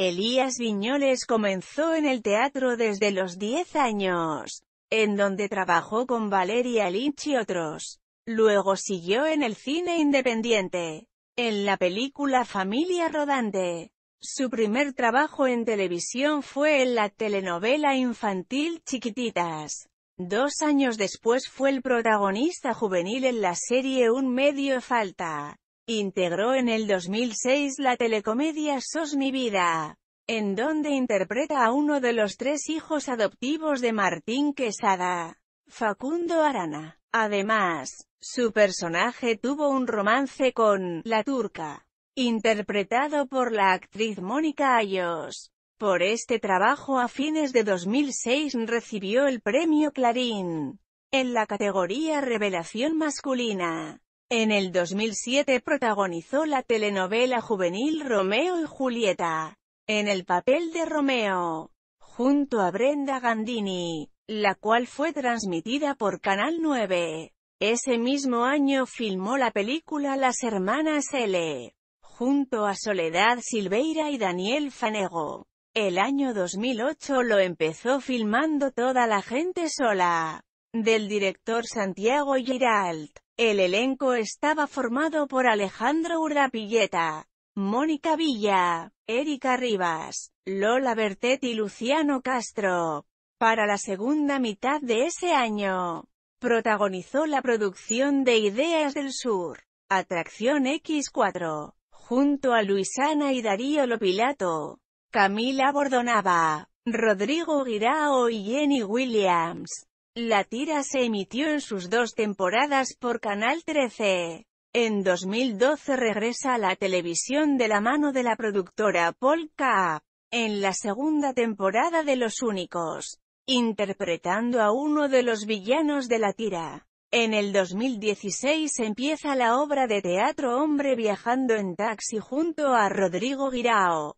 Elías Viñoles comenzó en el teatro desde los 10 años, en donde trabajó con Valeria Lynch y otros. Luego siguió en el cine independiente, en la película Familia Rodante. Su primer trabajo en televisión fue en la telenovela infantil Chiquititas. Dos años después fue el protagonista juvenil en la serie Un medio falta. Integró en el 2006 la telecomedia Sos mi vida, en donde interpreta a uno de los tres hijos adoptivos de Martín Quesada, Facundo Arana. Además, su personaje tuvo un romance con La Turca, interpretado por la actriz Mónica Ayos. Por este trabajo a fines de 2006 recibió el premio Clarín en la categoría Revelación Masculina. En el 2007 protagonizó la telenovela juvenil Romeo y Julieta, en el papel de Romeo, junto a Brenda Gandini, la cual fue transmitida por Canal 9. Ese mismo año filmó la película Las Hermanas L, junto a Soledad Silveira y Daniel Fanego. El año 2008 lo empezó filmando Toda la gente sola, del director Santiago Giralt. El elenco estaba formado por Alejandro Urdapilleta, Mónica Villa, Erika Rivas, Lola Bertet y Luciano Castro. Para la segunda mitad de ese año, protagonizó la producción de Ideas del Sur, Atracción X4, junto a Luisana y Darío Lopilato, Camila Bordonaba, Rodrigo Guirao y Jenny Williams. La tira se emitió en sus dos temporadas por Canal 13. En 2012 regresa a la televisión de la mano de la productora Paul Kapp, en la segunda temporada de Los Únicos, interpretando a uno de los villanos de la tira. En el 2016 empieza la obra de teatro Hombre viajando en taxi junto a Rodrigo Guirao,